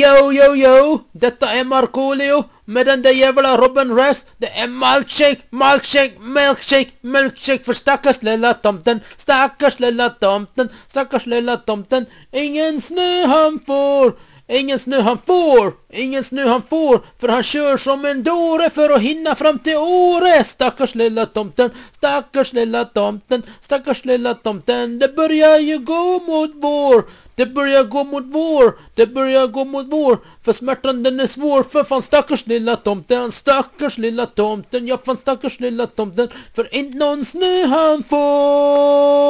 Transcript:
Yo, yo, yo! Detta är Markoolio med den där jävla Robin Rest. Det är milkshake, milkshake, milkshake, milkshake för stackars lilla tomten, stackars lilla tomten, stackars lilla tomten. Ingen snö han får. Ingen snö han får! Ingen snö han får! För han kör som en dåre för att hinna fram till Åre! Stackars lilla tomten, stackars lilla tomten, stackars lilla tomten. Det börjar ju gå mot vår! Det börjar gå mot vår! Det börjar gå mot vår! För smärtan den är svår, för fan stackars lilla tomten, stackars lilla tomten, ja fan stackars lilla tomten, för inte någon snö han får!